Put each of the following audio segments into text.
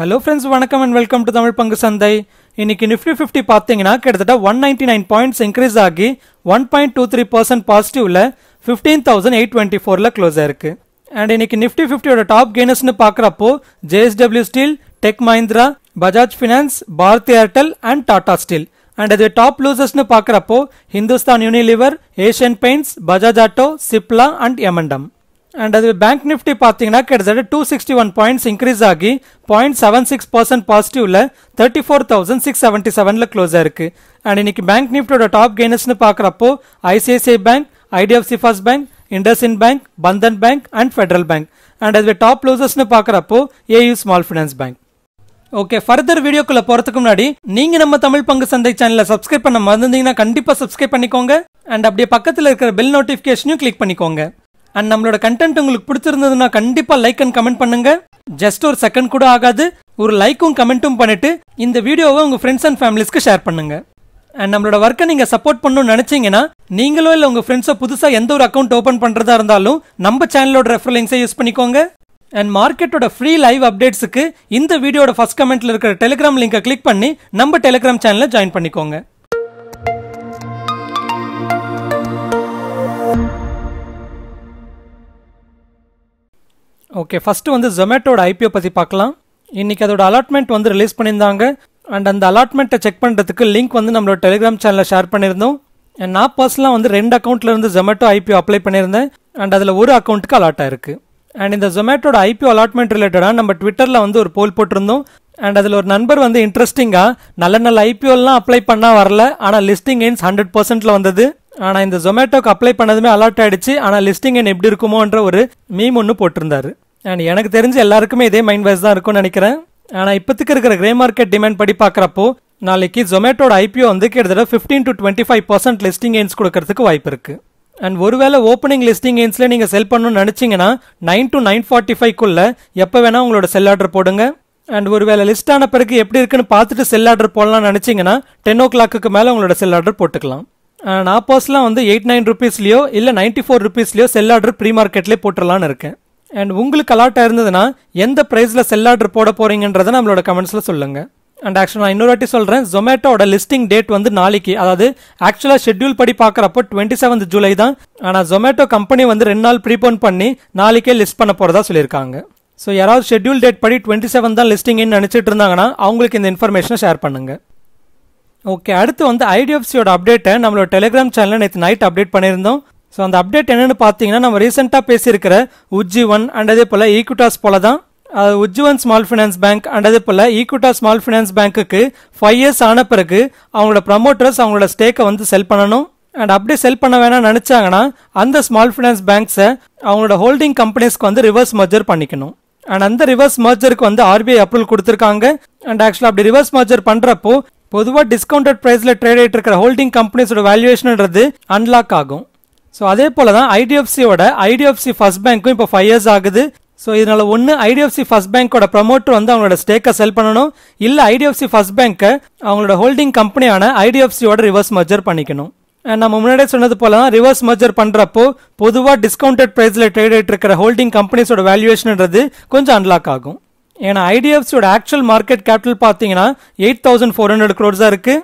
hello friends வணக்கம் and welcome to Tamil பங்கு சந்தை இன்னைக்கு நிஃப்டி ஃபிஃப்டி பார்த்தீங்கன்னா கிட்டத்தட்ட one ninety nine points increase ஆகி one point two three percent பாசிட்டிவ்ல ஃபிஃப்டீன் தௌசண்ட் எயிட் டுவெண்ட்டி ஃபோரில் க்ளோஸ் ஆயிருக்கு அண்ட் இன்னைக்கு நிஃப்டி ஃபிஃப்டியோட டாப் கெய்னர்ஸ்னு பார்க்குறப்போ JSW Steel Tech Mahindra Bajaj Finance Bharti Airtel and Tata Steel and அது டாப் லூசர்ஸ்னு பார்க்குறப்போ Hindustan Unilever Asian Paints Bajaj Auto Cipla and M and M and அது பேங்க் ನಿಫ್ಟಿ பார்த்தீங்கன்னா கிட்டத்தட்ட two sixty one points increase ஆகி பாயிண்ட் செவன் சிக்ஸ் பர்சன்ட் பாசிட்டிவ்ல thirty four thousand six seventy செவனில் close ஆயிருக்கு அண்ட் இன்னைக்கு பேங்க் நிஃப்டியோட டாப் கெய்னர்ஸ்னு பார்க்குறப்போ ICICI Bank IDFC First Bank IndusInd Bank Bandhan Bank and Federal Bank and அது டாப் லூசர்ஸ்னு பார்க்குறப்போ AU Small Finance Bank okay further வீடியோக்குள்ள போகிறதுக்கு முன்னாடி நீங்கள் நம்ம தமிழ் பங்கு சந்தை சேனலை சப்ஸ்கிரைப் பண்ண மறந்துருந்தீங்கன்னா கண்டிப்பாக சப்ஸ்கிரைப் பண்ணிக்கோங்க அண்ட் அப்படியே பக்கத்தில் இருக்கிற பெல் நோட்டிஃபிகேஷனையும் கிளிக் பண்ணிக்கோங்க அண்ட் நம்மளோட கண்டென்ட் உங்களுக்கு பிடிச்சிருந்ததுன்னா கண்டிப்பாக லைக் அண்ட் கமெண்ட் பண்ணுங்க ஜஸ்ட் ஒரு செகண்ட் கூட ஆகாது ஒரு லைக்கும் கமெண்ட்டும் பண்ணிட்டு இந்த வீடியோவை உங்கள் ஃப்ரெண்ட்ஸ் அண்ட் ஃபேமிலிஸ்க்கு ஷேர் பண்ணுங்க அண்ட் நம்மளோட ஒர்க்கை நீங்கள் சப்போர்ட் பண்ணணும்னு நினச்சிங்கன்னா நீங்களோ இல்லை உங்கள் ஃப்ரெண்ட்ஸோ புதுசாக எந்த ஒரு அக்கௌண்ட் ஓப்பன் பண்ணுறதா இருந்தாலும் நம்ம சேனலோட ரெஃபர் லிங்க்ஸை யூஸ் பண்ணிக்கோங்க அண்ட் மார்க்கெட்டோட ஃப்ரீ லைவ் அப்டேட்ஸுக்கு இந்த வீடியோட ஃபஸ்ட் கமெண்ட்டில் இருக்கிற டெலிகிராம் லிங்கை கிளிக் பண்ணி நம்ம டெலிகிராம் சேனலை ஜாயின் பண்ணிக்கோங்க ஓகே ஃபஸ்ட்டு வந்து ஜொமேட்டோட ஐபிஓ பற்றி பார்க்கலாம் இன்றைக்கி அதோட அலாட்மெண்ட் வந்து ரிலீஸ் பண்ணியிருந்தாங்க அண்ட் அந்த அலாட்மெண்ட்டை செக் பண்ணுறதுக்கு லிங்க் வந்து நம்மளோட டெலிகிராம் சேனலில் ஷேர் பண்ணியிருந்தோம் அண்ட் நான் பர்சனலாக வந்து ரெண்டு அக்கௌண்ட்டில் இருந்து ஜொமேட்டோ ஐபிஓ அப்ளை பண்ணியிருந்தேன் அண்ட் அதில் ஒரு அக்கௌண்ட்டுக்கு அலாட் ஆயிருக்கு அண்ட் இந்த ஜொமேட்டோட ஐபிஓ அலாட்மெண்ட் ரிலேட்டடாக நம்ம ட்விட்டரில் வந்து ஒரு போல் போட்டிருந்தோம் அண்ட் அதில் ஒரு நண்பர் வந்து இன்ட்ரெஸ்டிங்காக நல்ல நல்ல ஐபிஓலாம் அப்ளை பண்ணால் வரல ஆனால் லிஸ்டிங் எயின்ஸ் ஹண்ட்ரட் பர்சன்ட்டில் வந்தது ஆனால் இந்த ஜொமேட்டோக்கு அப்ளை பண்ணதுமே அலாட் ஆகிடுச்சு ஆனால் லிஸ்டிங் எண் எப்படி இருக்குமோன்ற ஒரு மீம் ஒன்று போட்டிருந்தாரு அண்ட் எனக்கு தெரிஞ்ச எல்லாருக்குமே இதே மைண்ட் வைஸ் தான் இருக்கும்னு நினைக்கிறேன் ஆனால் இப்போத்துக்கு இருக்கிற கிரே மார்க்கெட் டிமாண்ட் படி பார்க்குறப்போ நாளைக்கு ஜொமேட்டோட ஐபிஓ வந்து கிட்டத்தட்ட fifteen to twenty five percent listing gains கொடுக்கறதுக்கு வாய்ப்பு இருக்கு அண்ட் ஒருவேளை ஓப்பனிங் லிஸ்டிங் எயின்ஸில் நீங்கள் செல் பண்ணணும்னு நினச்சிங்கன்னா நைன் டு நைன் ஃபார்ட்டி ஃபைவ்க்குள்ளே எப்போ வேணால் உங்களோட செல் ஆர்டர் போடுங்க அண்ட் ஒருவேளை லிஸ்ட் ஆன பிறகு எப்படி இருக்குன்னு பார்த்துட்டு செல் ஆர்டர் போடலாம்னு நினச்சிங்கன்னா டென் ஓ கிளாக்கு மேலே உங்களோட செல் ஆர்டர் போட்டுக்கலாம் நான் பர்ஸ்லாம் வந்து எயிட் நைன் ருபீஸ்லையோ இல்லை நைன்ட்டி ஃபோர் ருபீஸ்லையோ செல் ஆர்டர் ப்ரீ மார்க்கெட்லேயே போட்டுடலான்னு இருக்கேன் அண்ட் உங்களுக்கு அலாட்டாக இருந்ததுன்னா எந்த ப்ரைஸில் செல் ஆர்டர் போட போகிறீங்கன்றதை நம்மளோட கமெண்ட்ஸில் சொல்லுங்கள் அண்ட் ஆக்சுவலாக நான் இன்னொரு வாட்டி சொல்கிறேன் ஜொமேட்டோட லிஸ்டிங் டேட் வந்து நாளைக்கு அதாவது ஆக்சுவலாக ஷெட்யூல் படி பார்க்குறப்போ டுவெண்ட்டி செவன்த் ஜூலை தான் ஆனால் ஜொமேட்டோ கம்பெனி வந்து ரெண்டு நாள் ப்ரீபோன் பண்ணி நாளைக்கே லிஸ்ட் பண்ண போகிறதா சொல்லியிருக்காங்க ஸோ யாராவது ஷெட்யூல் டேட் படி டுவெண்ட்டி செவன் தான் லிஸ்டிங்னு நினச்சிட்டு இருந்தாங்கன்னா அவங்களுக்கு இந்த இன்ஃபர்மேஷனை ஷேர் பண்ணுங்கள் ஓகே அடுத்து வந்து ஐடிஎஃப்சியோட அப்டேட்டை நம்மளோட டெலிகிராம் சேனலில் நேற்று நைட் அப்டேட் பண்ணியிருந்தோம் ஸோ அந்த அப்டேட் என்னென்னு பார்த்தீங்கன்னா நம்ம ரீசெண்டாக பேசியிருக்கிற ஒன் அண்ட் அதே போல் ஈக்குட்டாஸ் போல தான் உஜ்ஜுவன் ஸ்மால் ஃபினான்ஸ் பேங்க் அண்டது போல் ஈக்குட்டா ஸ்மால் ஃபினான்ஸ் பேங்க்குக்கு ஃபைவ் இயர்ஸ் ஆன பிறகு அவங்களோட ப்ரமோட்டர்ஸ் அவங்களோட ஸ்டேக்கை வந்து செல் பண்ணணும் அண்ட் அப்படியே செல் பண்ண வேணாம்னு நினச்சாங்கன்னா அந்த ஸ்மால் ஃபினான்ஸ் பேங்க்ஸை அவங்களோட ஹோல்டிங் கம்பெனிஸ்க்கு வந்து ரிவர்ஸ் மர்ஜர் பண்ணிக்கணும் அண்ட் அந்த ரிவர்ஸ் மர்ஜருக்கு வந்து ஆர்பிஐ அப்ரூவல் கொடுத்துருக்காங்க அண்ட் ஆக்சுவலாக அப்படி ரிவர்ஸ் மர்ஜர் பண்ணுறப்போ பொதுவாக டிஸ்கவுண்டட் ப்ரைஸில் ட்ரேட் ஆகிட்டு இருக்கிற ஹோல்டிங் கம்பெனிஸோட வேல்யூவேஷன்ன்றது அன்லாக் ஆகும் ஸோ அதே போல் தான் ஐடிஎஃப்சியோட ஐடிஎஃப்சி ஃபர்ஸ்ட் பேங்க்கும் இப்போ ஃபைவ் இயர்ஸ் ஆகுது ஸோ இதனால் ஒன்று ஐடிஎஃப்சி ஃபர்ஸ்ட் பேங்க்கோட ப்ரமோட்டர் வந்து அவங்களோட ஸ்டேக்கை செல் பண்ணணும் இல்லை ஐடிஎஃப்சி ஃபர்ஸ்ட் பேங்க்கை அவங்களோட ஹோல்டிங் கம்பெனியான ஐடிஎஃப்சியோட ரிவர்ஸ் மர்ஜர் பண்ணிக்கணும் நம்ம முன்னாடியே சொன்னது போல தான் ரிவர்ஸ் மர்ஜர் பண்ணுறப்போ பொதுவாக டிஸ்கவுண்டட் ப்ரைஸில் ட்ரேட் ஆகிட்டு இருக்கிற ஹோல்டிங் கம்பெனிஸோட வேல்யூவேஷன்ன்றது கொஞ்சம் அன்லாக் ஆகும் ஏன்னா ஐடிஎஃப்சியோட ஆக்சுவல் மார்க்கெட் கேபிட்டல் பார்த்தீங்கன்னா எயிட் தௌசண்ட் ஃபோர் ஹண்ட்ரட் க்ரோர்ஸாக இருக்குது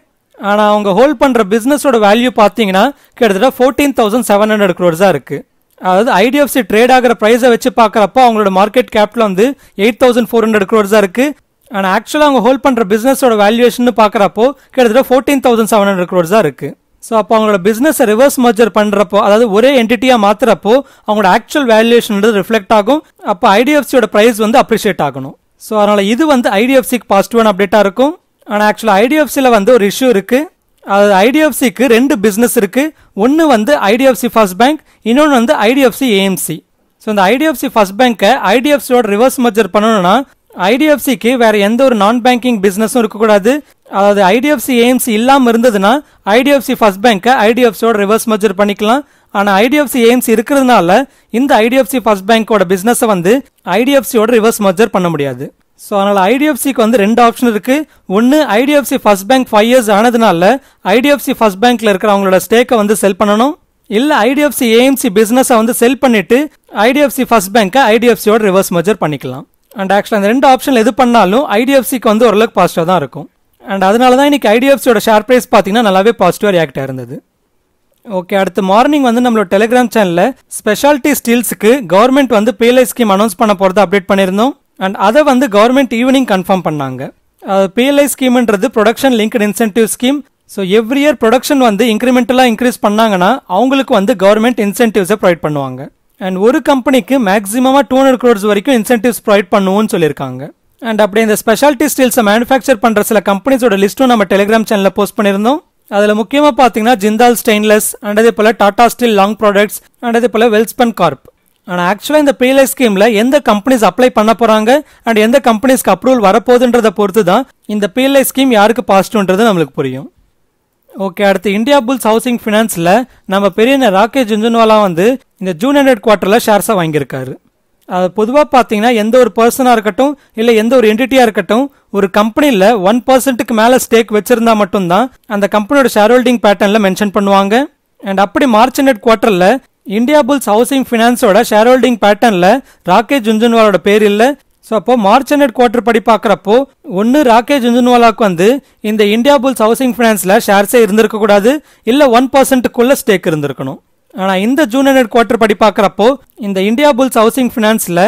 ஆனால் அவங்க ஹோல்ட் பண்ணுற பிஸ்னஸோட வேல்யூ பார்த்தீங்கன்னா கிட்டத்தட்ட ஃபோர்டீன் தௌசண்ட் செவன் ஹண்ட்ரட் க்ரோர்ஸாக இருக்குது அதாவது ஐடிஎஃப்சி ட்ரேட் ஆகிற ப்ரைஸை வச்சு பார்க்குறப்போ அவங்களோட மார்க்கெட் கேப்பில் வந்து எயிட் தௌசண்ட் ஃபோர் ஹண்ட்ரட் க்ரோர்ஸாக இருக்குது ஆனால் ஆக்சுவலாக அவங்க ஹோல்ட் பண்ணுற பிஸ்னஸோட வேல்யூஷன் பார்க்குறப்போ கிட்டத்தட்ட ஃபோர்டீன் தௌசண்ட் செவன் ஹண்ட்ரட் க்ரோர்ஸாக இருக்குது ஸோ அப்போ அவங்களோட பிஸ்னஸை ரிவர்ஸ் மர்ஜர் பண்ணுறப்போ அதாவது ஒரே என்டிட்டியாக மாற்றுறப்போ அவங்களோட ஆக்சுவல் வேல்யூஷன் ரிஃப்ளெக்ட் ஆகும் அப்போ ஐடிஎஃப்சியோட ப்ரைஸ் வந்து அப்ரிஷியேட் ஆகணும் ஸோ அதனால் இது வந்து ஐடிஎஃப்சிக்கு பாசிட்டிவான அப்டேட்டாக இருக்கும் ஆனால் ஆக்சுவலாக ஐடிஎஃப்சியில் வந்து ஒரு இஷ்யூ இருக்குது அது ஐடிஎஃப்சிக்கு ரெண்டு பிஸ்னஸ் இருக்குது ஒன்று வந்து ஐடிஎஃப்சி ஃபர்ஸ்ட் பேங்க் இன்னொன்று வந்து ஐடிஎஃப்சி ஏஎம்சி ஸோ இந்த ஐடிஎஃப்சி ஃபர்ஸ்ட் பேங்க்கை ஐடிஎஃப்சியோட ரிவர்ஸ் மர்ஜர் பண்ணணும்னா ஐடிஎஃப்சிக்கு வேறு எந்த ஒரு நான் பேங்கிங் பிஸ்னஸும் இருக்கக்கூடாது அதாவது ஐடிஎஃப்சி ஏஎம்சி இல்லாமல் இருந்ததுன்னா ஐடிஎஃப்சி ஃபர்ஸ்ட் பேங்க்கை ஐடிஎஃப்சியோட ரிவர்ஸ் மர்ஜர் பண்ணிக்கலாம் ஆனால் ஐடிஎஃப்சி ஏஎம்சி இருக்கிறதுனால இந்த ஐடிஎஃப்சி ஃபர்ஸ்ட் பேங்க்கோட பிஸ்னஸை வந்து ஐடிஎஃப்சியோட ரிவர்ஸ் மர்ஜர் பண்ண முடியாது ஸோ அதனால் ஐடிஎஃப்சிக்கு வந்து ரெண்டு ஆப்ஷன் இருக்குது ஒன்று IDFC First Bank five years ஆனதுனால ஐடிஎஃப்சி ஃபஸ்ட் பேங்க்கில் இருக்கிற அவங்களோட ஸ்டேக்கை வந்து செல் பண்ணணும் இல்லை ஐடிஎஃப்சி ஏஎம்சி பிஸ்னஸை வந்து செல் பண்ணிவிட்டு ஐடிஎஃப்சி ஃபஸ்ட் பேங்க்கை ஐடிஎஃப்சியோட ரிவர்ஸ் மெஜர் பண்ணிக்கலாம் அண்ட் ஆக்சுவலாக அந்த ரெண்டு ஆப்ஷன் எது பண்ணாலும் ஐடிஎஃப்சிக்கு வந்து ஓரளவுக்கு பாசிட்டிவாக தான் இருக்கும் அண்ட் அதனால தான் இன்றைக்கி ஐடிஎஃப்சியோட ஷேர் ப்ரைஸ் பார்த்தீங்கன்னா நல்லாவே பாசிட்டிவாக ரியாக்ட் ஆயிருந்தது ஓகே அடுத்து மார்னிங் வந்து நம்மளோட டெலிகிராம் சேனலில் ஸ்பெஷாலிட்டி ஸ்டீல்ஸுக்கு கவர்மெண்ட் வந்து பிஎல்ஐ ஸ்கீம் அனௌன்ஸ் பண்ண போகிறத அப்டேட் பண்ணியிருந்தோம் அண்ட் அதை வந்து கவர்மெண்ட் ஈவினிங் கன்ஃபார்ம் பண்ணாங்க பிஎல்ஐ ஸ்கீம்ன்றது production linked incentive scheme so every year production வந்து இன்க்ரிமெண்டலாக இன்க்ரீஸ் பண்ணாங்கன்னா அவங்களுக்கு வந்து கவர்மெண்ட் இன்சென்டிவ்ஸை ப்ரொவைட் பண்ணுவாங்க அண்ட் ஒரு கம்பெனிக்கு மேக்ஸிமமாக டூ ஹண்ட்ரட் க்ரோர்ஸ் வரைக்கும் இன்சென்டிவ்ஸ் ப்ரொவைட் பண்ணுவோம்னு சொல்லியிருக்காங்க அண்ட் அப்படி இந்த ஸ்பெஷாலிட்டி ஸ்டீல்ஸை மேனுஃபேக்சர் பண்ணுற சில கம்பெனிஸோட லிஸ்ட்டும் நம்ம டெலிகிராம் சேனலில் போஸ்ட் பண்ணியிருந்தோம் அதில் முக்கியமாக பார்த்தீங்கன்னா ஜிந்தால் ஸ்டெயின்லெஸ் அண்ட் அதே போல் Tata Steel Long Products and அதே போல் வெல்ஸ்பன் கார்ப் ஆனால் ஆக்சுவலாக இந்த பிஎல்ஐ ஸ்கீமில் எந்த கம்பெனிஸ் அப்ளை பண்ண போகிறாங்க அண்ட் எந்த கம்பெனிஸ்க்கு அப்ரூவல் வரப்போகுதுன்றதை பொறுத்து தான் இந்த பிஎல்ஐ ஸ்கீம் யாருக்கு பாசிட்டிவ்ன்றது நம்மளுக்கு புரியும் ஓகே அடுத்து இந்தியா புல்ஸ் ஹவுசிங் ஃபினான்ஸில் நம்ம பெரிய ராகேஷ் ஜுன்ஜுன்வாலா வந்து இந்த ஜூன் ஹண்ட்ரட் குவார்ட்டரில் ஷேர்ஸாக வாங்கியிருக்காரு அது பொதுவாக பார்த்தீங்கன்னா எந்த ஒரு பர்சனாக இருக்கட்டும் இல்லை எந்த ஒரு என்டிட்டியாக இருக்கட்டும் ஒரு கம்பெனியில் ஒன் பர்சன்ட்டுக்கு மேலே ஸ்டேக் வச்சுருந்தா மட்டும்தான் அந்த கம்பெனியோட ஷேர் ஹோல்டிங் பேட்டர்னில் மென்ஷன் பண்ணுவாங்க அண்ட் அப்படி மார்ச் ஹண்ட்ரட் குவார்ட்டரில் இந்தியா புல்ஸ் ஹவுசிங் ஃபினான்ஸோட ஷேர் ஹோல்டிங் பேட்டர்ன்ல ராகேஷ் ஜுன்ஜுன்வாலோட பேர் இல்லை ஸோ அப்போ மார்ச் அண்ட் குவார்டர் படி பார்க்குறப்போ ஒன்று ராகேஷ் ஜுன்ஜுன்வாலாவுக்கு வந்து இந்த இந்தியா புல்ஸ் ஹவுசிங் ஃபினான்ஸில் ஷேர்ஸே இருந்திருக்கக்கூடாது இல்லை ஒன் பர்சன்ட்டுக்குள்ள ஸ்டேக் இருந்திருக்கணும் ஆனால் இந்த ஜூன் அண்ட் குவார்டர் படி பார்க்குறப்போ இந்த இந்தியா புல்ஸ் ஹவுசிங் ஃபினான்ஸில்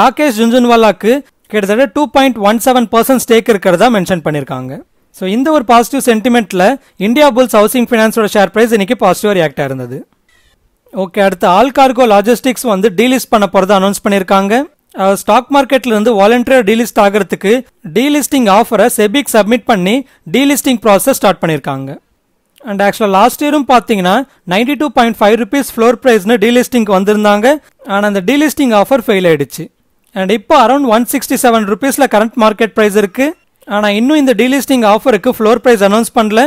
ராகேஷ் ஜுன்ஜுன்வாலாக்கு கிட்டத்தட்ட two point one seven percent stake இருக்கிறதா மென்ஷன் பண்ணியிருக்காங்க ஸோ இந்த ஒரு பாசிட்டிவ் சென்டிமெண்ட்டில் இந்தியா புல்ஸ் ஹவுசிங் ஃபினான்ஸோட ஷேர் ப்ரைஸ் இன்னைக்கு பாசிட்டிவாக ரியாக்டாக இருந்தது ஓகே அடுத்து ஆல்கார்கோ லாஜிஸ்டிக்ஸ் வந்து டீலிஸ்ட் பண்ண போறதை அனௌன்ஸ் பண்ணியிருக்காங்க ஸ்டாக் மார்க்கெட்லேருந்து வாலண்டியர் டீலிஸ்ட் ஆகிறதுக்கு டீலிஸ்டிங் ஆஃபரை செபிக் சப்மிட் பண்ணி டீலிஸ்டிங் ப்ராசஸ் ஸ்டார்ட் பண்ணியிருக்காங்க அண்ட் ஆக்சுவலாக லாஸ்ட் இயரும் பார்த்தீங்கன்னா ninety two point five rupees floor ப்ரைஸ்னு டீலிஸ்டிங் வந்திருந்தாங்க ஆனால் அந்த டீலிஸ்டிங் ஆஃபர் ஃபெயில் ஆயிடுச்சு அண்ட் இப்போ அரௌண்ட் ஒன் சிக்ஸ்டி செவன் ருபீஸில் கரண்ட் மார்க்கெட் ப்ரைஸ் இருக்குது ஆனால் இன்னும் இந்த டீலிஸ்டிங் ஆஃபருக்கு ஃப்ளோர் ப்ரைஸ் அனௌன்ஸ் பண்ணல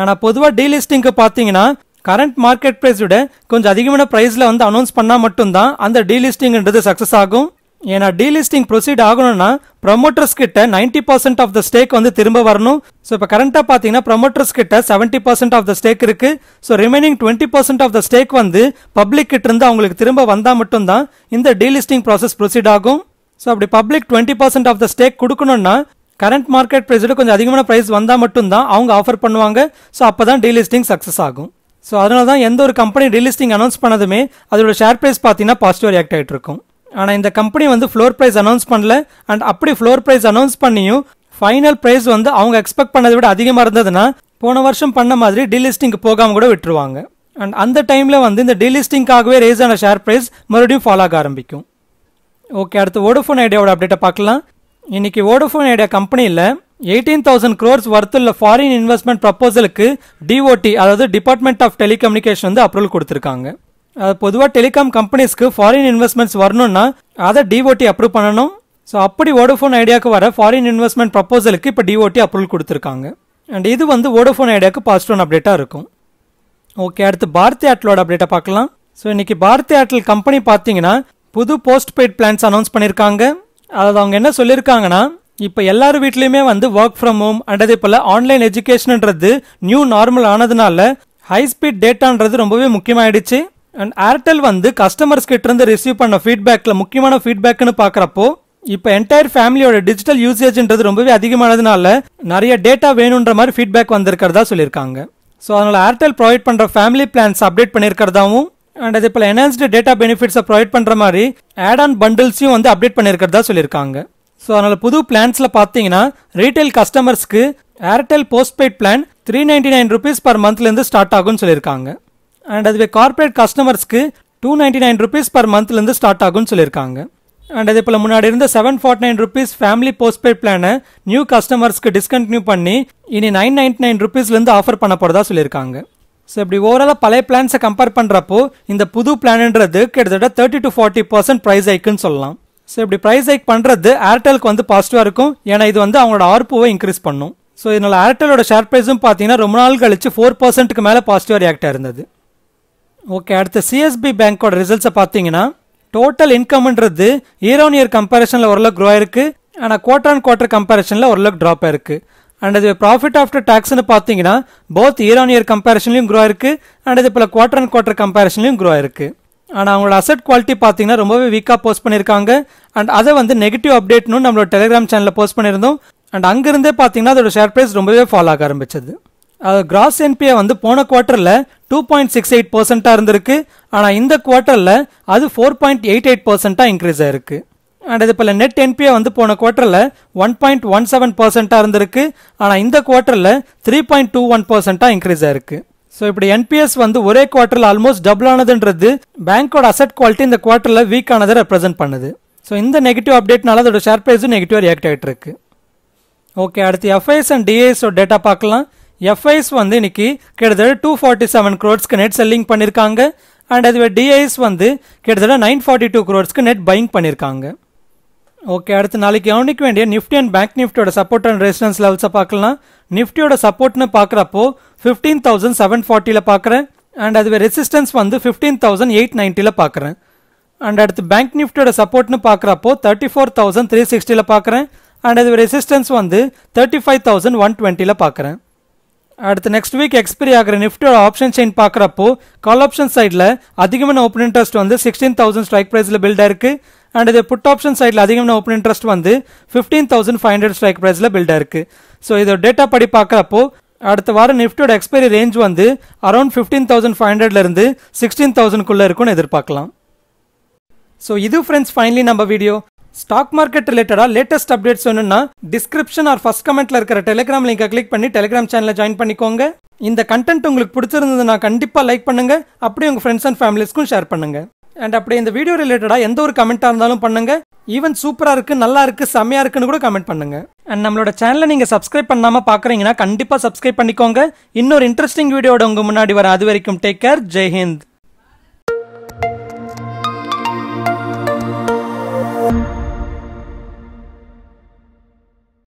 ஆனால் பொதுவாக டீலிஸ்டிங்க்கு பார்த்தீங்கன்னா கரண்ட் மார்க்கெட் பிரைஸ் விட கொஞ்சம் அதிகமான ப்ரைஸில் வந்து அனௌன்ஸ் பண்ணால் மட்டும்தான் அந்த டீலிஸ்டிங்ன்றது சக்ஸஸ் ஆகும் ஏன்னா டீலிஸ்டிங் ப்ரொசீட் ஆகணும்னா ப்ரமோட்டர்ஸ் கிட்ட ninety percent of the stake வந்து திரும்ப வரணும் ஸோ இப்போ கரண்ட்டாக பார்த்தீங்கன்னா ப்ரொமோட்டர்ஸ் கிட்ட seventy percent of the stake இருக்கு so remaining twenty percent of the stake வந்து பப்ளிக் கிட்ட இருந்து அவங்களுக்கு திரும்ப வந்தால் மட்டும்தான் இந்த டீலிஸ்டிங் ப்ராசஸ் ப்ரொசீட் ஆகும் ஸோ அப்படி public twenty percent of the stake கொடுக்கணும்னா கரண்ட் மார்க்கெட் ப்ரைஸோட கொஞ்சம் அதிகமான ப்ரைஸ் வந்தால் மட்டும்தான் அவங்க ஆஃபர் பண்ணுவாங்க ஸோ அப்போ தான் டீலிஸ்டிங் சக்ஸஸ் ஆகும் ஸோ அதனால தான் எந்த ஒரு கம்பெனி ரீலிஸ்டிங் அனௌன்ஸ் பண்ணதுமே அதோட ஷேர் ப்ரைஸ் பார்த்தீங்கன்னா பாசிட்டிவ் ரியாக்ட் ஆகிட்டு இருக்கும் ஆனால் இந்த கம்பெனி வந்து ஃப்ளோர் ப்ரைஸ் அனௌன்ஸ் பண்ணல அண்ட் அப்படி ஃப்ளோர் ப்ரைஸ் அனௌன்ஸ் பண்ணியும் ஃபைனல் ப்ரைஸ் வந்து அவங்க எக்ஸ்பெக்ட் பண்ணதை விட அதிகமாக இருந்ததுன்னா போன வருஷம் பண்ண மாதிரி டீலிஸ்டிங்க்கு போகாமல் கூட விட்டுருவாங்க அண்ட் அந்த டைமில் வந்து இந்த டீலிஸ்டிங்காகவே ரேஸ் ஆன ஷேர் ப்ரைஸ் மறுபடியும் ஃபாலோ ஆக ஆரம்பிக்கும் ஓகே அடுத்து ஓடோஃபோன் ஐடியாவோட அப்டேட்டை பார்க்கலாம் இன்றைக்கி ஓடோஃபோன் ஐடியா கம்பெனியில் எயிட்டீன் தௌசண்ட் க்ரோர்ஸ் வர்த்துள்ள ஃபாரின் இன்வெஸ்ட்மெண்ட் ப்ரப்போசலுக்கு டிஓடி அதாவது டிபார்ட்மெண்ட் ஆஃப் டெலிகம்யூனிகேஷன் வந்து அப்ரூவல் கொடுத்துருக்காங்க பொதுவாக டெலிகாம் கம்பெனிஸ்க்கு ஃபாரின் இன்வெஸ்ட்மெண்ட்ஸ் வரணும்னா அதை டிஓடி அப்ரூவ் பண்ணணும் ஸோ அப்படி ஓடோஃபோன் ஐடியாவுக்கு வர ஃபாரின் இன்வெஸ்ட்மெண்ட் ப்ரப்போசலுக்கு இப்போ டிஓடி அப்ரூவல் கொடுத்துருக்காங்க அண்ட் இது வந்து ஓடோஃபோன் ஐடியாவுக்கு பாசிட்டிவ் அப்டேட்டாக இருக்கும் ஓகே அடுத்து பாரதி ஏர்டெலோட அப்டேட்டை பார்க்கலாம் ஸோ இன்றைக்கி பாரதி ஏர்டெல் கம்பெனி பார்த்தீங்கன்னா புது போஸ்ட் பெய்ட் பிளான்ஸ் அனௌன்ஸ் பண்ணியிருக்காங்க அதாவது அவங்க என்ன சொல்லியிருக்காங்கன்னா இப்போ எல்லார் வீட்லேயுமே வந்து ஒர்க் ஃப்ரம் ஹோம் அண்ட் அதே போல் ஆன்லைன் எஜுகேஷன்ன்றது நியூ நார்மல் ஆனதுனால ஹை ஸ்பீட் டேட்டான்றது ரொம்பவே முக்கியமாயிடுச்சு அண்ட் ஏர்டெல் வந்து கஸ்டமர்ஸ் கிட்டேருந்து ரிசீவ் பண்ண ஃபீட்பேக்கில் முக்கியமான ஃபீட்பேக்குன்னு பார்க்குறப்போ இப்போ என்டையர் ஃபேமிலியோட டிஜிட்டல் யூசேஜ்ன்றது ரொம்பவே அதிகமானதுனால நிறைய டேட்டா வேணுன்ற மாதிரி ஃபீட்பேக் வந்திருக்கிறதா சொல்லியிருக்காங்க ஸோ அதனால் ஏர்டெல் ப்ரொவைட் பண்ணுற ஃபேமிலி பிளான்ஸ் அப்டேட் பண்ணியிருக்கிறதாவும் அண்ட் அதே போல் என்ஹான்ஸ்டு டேட்டா பெனிஃபிட்ஸை ப்ரொவைட் பண்ணுற மாதிரி ஆட் ஆன் பண்டில்ஸையும் வந்து அப்டேட் பண்ணியிருக்கிறதா சொல்லியிருக்காங்க ஸோ அதனால் புது பிளான்ஸில் பார்த்தீங்கன்னா ரீட்டைல் கஸ்டமர்ஸ்க்கு Airtel postpaid plan three ninety nine rupees per மந்த்லேருந்து ஸ்டார்ட் ஆகும்னு சொல்லியிருக்காங்க அண்ட் அதுவே கார்பரேட் கஸ்டமர்ஸ்க்கு two ninety nine rupees per மந்த்லேருந்து ஸ்டார்ட் ஆகும்னு சொல்லியிருக்காங்க அண்ட் அதே போல் முன்னாடி இருந்த seven forty nine rupees family postpaid பிளானை நியூ கஸ்டமர்ஸ்க்கு டிஸ்கண்டினியூ பண்ணி இனி நைன் நைன்டி நைன் ருபீஸ்லேருந்து ஆஃபர் பண்ண போகிறதா சொல்லியிருக்காங்க ஸோ இப்படி ஓவராலாக பழைய பிளான்ஸை கம்பேர் பண்ணுறப்போ இந்த புது பிளான்ன்றது கிட்டத்தட்ட thirty to forty percent price ஐக்குன்னு சொல்லலாம் ஸோ இப்படி ப்ரைஸ் ஹைக் பண்ணுறது ஏர்டெலுக்கு வந்து பாசிட்டிவாக இருக்கும் ஏன்னா இது வந்து அவங்களோட ஆர்ப்புவை இன்க்ரீஸ் பண்ணும் ஸோ இதனால் ஏர்டெலோட ஷேர் ப்ரைஸும் பார்த்தீங்கன்னா ரொம்ப நாள் கழிச்சு ஃபோர் பர்சன்ட்டுக்கு மேலே பாசிட்டிவாக ரியாக்ட் இருந்தது ஓகே அடுத்த சிஎஸ்பி பேங்க்கோட ரிசல்ட்ஸை பார்த்தீங்கன்னா டோட்டல் இன்கம்ன்றது இயர் ஆன் இயர் கம்பேரிசனில் ஓரளவுக்கு க்ரோ ஆயிருக்கு ஆனால் குவார்டர் அண்ட் குவார்டர் கம்பேரிசனில் ஓரளவுக்கு ட்ராப் ஆயிருக்கு அண்ட் இது ப்ராஃபிட் ஆஃப்டர் டேக்ஸ்னு பார்த்தீங்கன்னா போத் இயர் ஆன் இயர் கம்பேரிசன்லையும் க்ரோ ஆயிருக்கு அண்ட் இது போல் குவார்டர் அண்ட் குவார்டர் கம்பேரிசன்லையும் க்ரோ ஆயிருக்கு ஆனால் அவங்களோட அசட் குவாலிட்டி பார்த்தீங்கன்னா ரொம்பவே வீக்காக போஸ்ட் பண்ணியிருக்காங்க அண்ட் அதை வந்து நெகட்டிவ் அப்டேட்னு நம்மளோட டெலிகிராம் சேனலில் போஸ்ட் பண்ணியிருந்தோம் அண்ட் அங்கேருந்தே பார்த்தீங்கன்னா அதோட ஷேர் ப்ரைஸ் ரொம்பவே ஃபாலோ ஆக ஆரம்பிச்சது அது கிராஸ் என்பிஐ வந்து போன குவார்ட்டரில் டூ பாயிண்ட் சிக்ஸ் எயிட் பர்சன்ட்டாக இருந்திருக்கு ஆனால் இந்த குவார்ட்டரில் அது ஃபோர் பாயிண்ட் எயிட் எயிட் பர்சென்ட்டாக இன்க்ரீஸ் ஆயிருக்கு அண்ட் இது போல் நெட் என்பிஐ வந்து போன குவார்ட்டரில் ஒன் பாயிண்ட் ஒன் செவன் பர்சன்ட்டாக இருந்திருக்கு ஆனால் இந்த குவார்ட்டரில் த்ரீ பாயிண்ட் டூ ஒன் பர்சென்ட்டாக இன்க்ரீஸ் ஆயிருக்கு ஸோ இப்படி என்பிஎஸ் வந்து ஒரே குவார்ட்டரில் ஆல்மோஸ்ட் டபுள் ஆனதுன்றது பேங்கோட அசட் குவாலிட்டி இந்த குவார்ட்டரில் வீக் ஆனதை ரெப்ரசென்ட் பண்ணுது ஸோ இந்த நெகட்டிவ் அப்டேட்னால அதோட ஷேர் ப்ரைஸும் நெகட்டிவாக ரியாக்ட் ஆகிட்டு இருக்கு ஓகே அடுத்து எஃப்ஐஎஸ் அண்ட் டிஐஎஸோட டேட்டா பார்க்கலாம் எஃப்ஐஎஸ் வந்து இன்னைக்கு கிட்டத்தட்ட டூ ஃபார்ட்டி செவன் க்ரோட்ஸ்க்கு நெட் செல்லிங் பண்ணியிருக்காங்க அண்ட் அதுவே டிஐஎஸ் வந்து கிட்டத்தட்ட நைன் ஃபார்ட்டி டூ க்ரோட்ஸ்க்கு நெட் பைங் பண்ணியிருக்காங்க ஓகே அடுத்து நாளைக்கு கவனிக்க வேண்டிய நிஃப்டி அண்ட் பேங்க் நிஃப்டியோட சப்போர்ட் அண்ட் ரெசிஸ்டன்ஸ் லெவல்ஸை பார்க்கலாம் நிஃப்டியோட சப்போர்ட்னு பார்க்குறப்போ ஃபிஃப்டீன் தௌசண்ட் செவன் ஃபார்ட்டியில் பார்க்குறேன் அண்ட் அதுவே ரெசிஸ்டன்ஸ் வந்து ஃபிஃப்டீன் தௌசண்ட் எயிட் நைன்ட்டியில் பார்க்குறேன் அண்ட் அடுத்து பேங்க் நிஃப்டியோட சப்போர்ட்னு பார்க்குறப்போ தேர்ட்டி ஃபோர் தௌசண்ட் த்ரீ சிக்ஸ்டியில் பார்க்குறேன் அண்ட் அது ரெசிஸ்டன்ஸ் வந்து தேர்ட்டி ஃபைவ் தௌசண்ட் ஒன் டுவெண்ட்டியில் பார்க்குறேன் அடுத்து நெக்ஸ்ட் வீக் எக்ஸ்பிரி ஆகிற நிஃப்டியோட ஆப்ஷன் செயின் பார்க்குறப்போ கால் ஆப்ஷன் சைடில் அதிகமான ஓப்பன் இன்ட்ரெஸ்ட் வந்து சிக்ஸ்டீன் தௌசண்ட் ஸ்ட்ரைக் ப்ரைஸில் பில்ட் இருக்குது அண்ட் இது புட் ஆப்ஷன் சைட்டில் அதிகமான ஓப்பன் இன்ட்ரெஸ்ட் வந்து fifteen thousand five hundred strike ப்ரைஸில் பில்ட் ஆயிருக்கு ஸோ இதோட டேட்டா படி பார்க்குறப்போ அடுத்த வாரம் நிஃப்டியோட எக்ஸ்பைரி ரேஞ்ச் வந்து அரௌண்ட் ஃபிஃப்டீன் தௌசண்ட் ஃபைவ் ஹண்ட்ரட்லேருந்து சிக்ஸ்டீன் தௌசண்ட்குள்ளே இருக்கும்னு எதிர்பார்க்கலாம் ஸோ இது ஃப்ரெண்ட்ஸ் ஃபைனலி நம்ம வீடியோ ஸ்டாக் மார்க்கெட் ரிலேட்டடாக லேட்டஸ்ட் அப்டேட்ஸ் வேணும்னா டிஸ்கிரிப்ஷன் ஆர் ஃபஸ்ட் கமெண்ட்டில் இருக்கிற டெலிகிராம் லிங்கை கிளிக் பண்ணி டெலிகிராம் சேனலில் ஜாயின் பண்ணிக்கோங்க இந்த கண்டென்ட் உங்களுக்கு பிடிச்சிருந்ததுன்னா கண்டிப்பாக லைக் பண்ணுங்கள் அப்படியே உங்கள் ஃப்ரெண்ட்ஸ் அண்ட் ஃபேமிலிஸ்க்கும் ஷேர் பண்ணுங்கள் அண்ட் அப்படியே இந்த வீடியோ ரிலேட்டடாக எந்த ஒரு கமெண்ட்டாக இருந்தாலும் பண்ணுங்க ஈவன் சூப்பராக இருக்குது நல்லா இருக்குது செம்மையாக இருக்குன்னு கூட கமெண்ட் பண்ணுங்க அண்ட் நம்மளோட சேனலை நீங்கள் சப்ஸ்கிரைப் பண்ணாமல் பார்க்குறீங்கன்னா கண்டிப்பாக சப்ஸ்கிரைப் பண்ணிக்கோங்க இன்னொரு இன்ட்ரெஸ்டிங் வீடியோட உங்கள் முன்னாடி வர அது வரைக்கும் டேக் கேர் ஜெய்ஹிந்த்